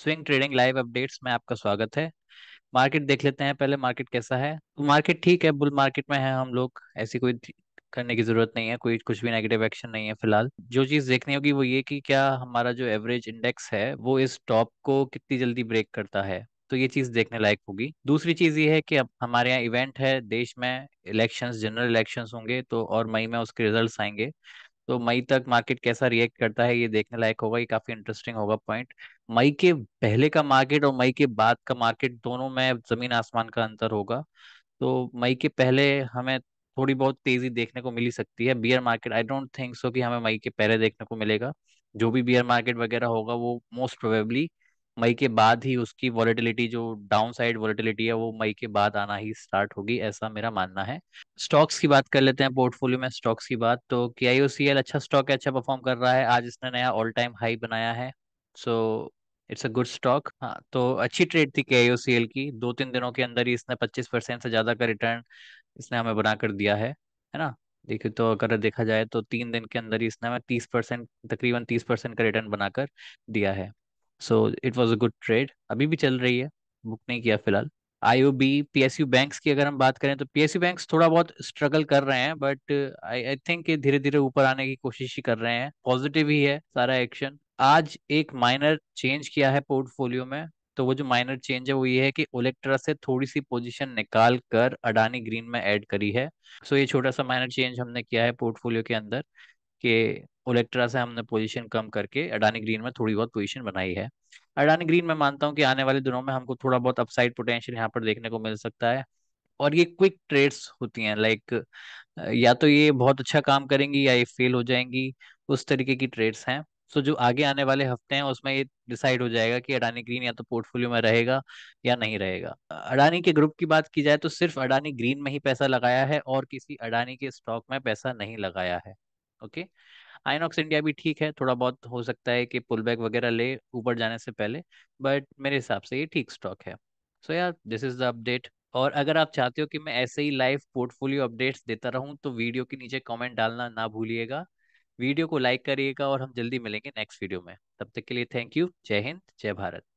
Swing trading live updates में आपका स्वागत है मार्केट देख लेते हैं पहले मार्केट कैसा है तो मार्केट ठीक है बुल मार्केट में है हम लोग ऐसी कोई करने की जरूरत नहीं है कोई कुछ भी नेगेटिव एक्शन नहीं है फिलहाल जो चीज देखनी होगी वो ये कि क्या हमारा जो एवरेज इंडेक्स है वो इस टॉप को कितनी जल्दी ब्रेक करता है तो ये चीज देखने लायक होगी दूसरी चीज ये है कि अब हमारे यहाँ इवेंट है देश में इलेक्शंस जनरल इलेक्शंस होंगे तो और मई में उसके रिजल्ट्स आएंगे तो मई तक मार्केट कैसा रिएक्ट करता है ये देखने लायक होगा ये काफी इंटरेस्टिंग होगा पॉइंट मई के पहले का मार्केट और मई के बाद का मार्केट दोनों में जमीन आसमान का अंतर होगा तो मई के पहले हमें थोड़ी बहुत तेजी देखने को मिली सकती है bear market I don't think so कि हमें मई के पहले देखने को मिलेगा जो भी बियर मार्केट वगैरह होगा वो मोस्ट प्रोबेबली मई के बाद ही उसकी वॉलिटिलिटी जो डाउन साइड वॉलिटिलिटी है वो मई के बाद आना ही स्टार्ट होगी ऐसा मेरा मानना है स्टॉक्स की बात कर लेते हैं पोर्टफोलियो में स्टॉक्स की बात तो के आई ओ सी एल अच्छा स्टॉक है अच्छा परफॉर्म कर रहा है आज इसने नया ऑल टाइम हाई बनाया है so it's a good stock हाँ तो अच्छी ट्रेड थी के आई ओ सी एल की दो तीन दिनों के अंदर ही इसने पच्चीस परसेंट से ज़्यादा का रिटर्न इसने हमें बना कर दिया है है ना देखिए तो अगर देखा जाए तो तीन दिन के अंदर ही इसने हमें तीस परसेंट तकरीबन तीस परसेंट का रिटर्न बनाकर दिया है so it was a good trade अभी भी चल रही है बुक नहीं किया फिलहाल I O B P S U bank की अगर हम बात करें तो पी एस यू बैंक थोड़ा बहुत स्ट्रगल कर रहे हैं बट आई आई थिंक धीरे धीरे ऊपर आने की कोशिश ही कर रहे हैं पॉजिटिव ही है सारा एक्शन आज एक माइनर चेंज किया है पोर्टफोलियो में तो वो जो माइनर चेंज है वो ये है कि ओलेक्ट्रा से थोड़ी सी पोजिशन निकाल कर अडानी ग्रीन में एड करी है सो so ये छोटा सा माइनर चेंज हमने किया है पोर्टफोलियो के अंदर कि ओलेक्ट्रा से हमने पोजीशन कम करके अडानी ग्रीन में थोड़ी बहुत पोजीशन बनाई है अडानी ग्रीन में मानता हूँ कि आने वाले दिनों में हमको थोड़ा बहुत अपसाइड पोटेंशियल यहाँ पर देखने को मिल सकता है और ये क्विक ट्रेड्स होती हैं लाइक या तो ये बहुत अच्छा काम करेंगी या ये फेल हो जाएंगी उस तरीके की ट्रेड्स हैं सो जो आगे आने वाले हफ्ते हैं उसमें ये डिसाइड हो जाएगा कि अडानी ग्रीन या तो पोर्टफोलियो में रहेगा या नहीं रहेगा अडानी के ग्रुप की बात की जाए तो सिर्फ अडानी ग्रीन में ही पैसा लगाया है और किसी अडानी के स्टॉक में पैसा नहीं लगाया है ओके okay? आइनॉक्स इंडिया भी ठीक है थोड़ा बहुत हो सकता है कि पुल बैक वगैरह ले ऊपर जाने से पहले बट मेरे हिसाब से ये ठीक स्टॉक है सो यार दिस इज द अपडेट और अगर आप चाहते हो कि मैं ऐसे ही लाइव पोर्टफोलियो अपडेट्स देता रहूं तो वीडियो के नीचे कमेंट डालना ना भूलिएगा वीडियो को लाइक करिएगा और हम जल्दी मिलेंगे नेक्स्ट वीडियो में तब तक के लिए थैंक यू जय हिंद जय भारत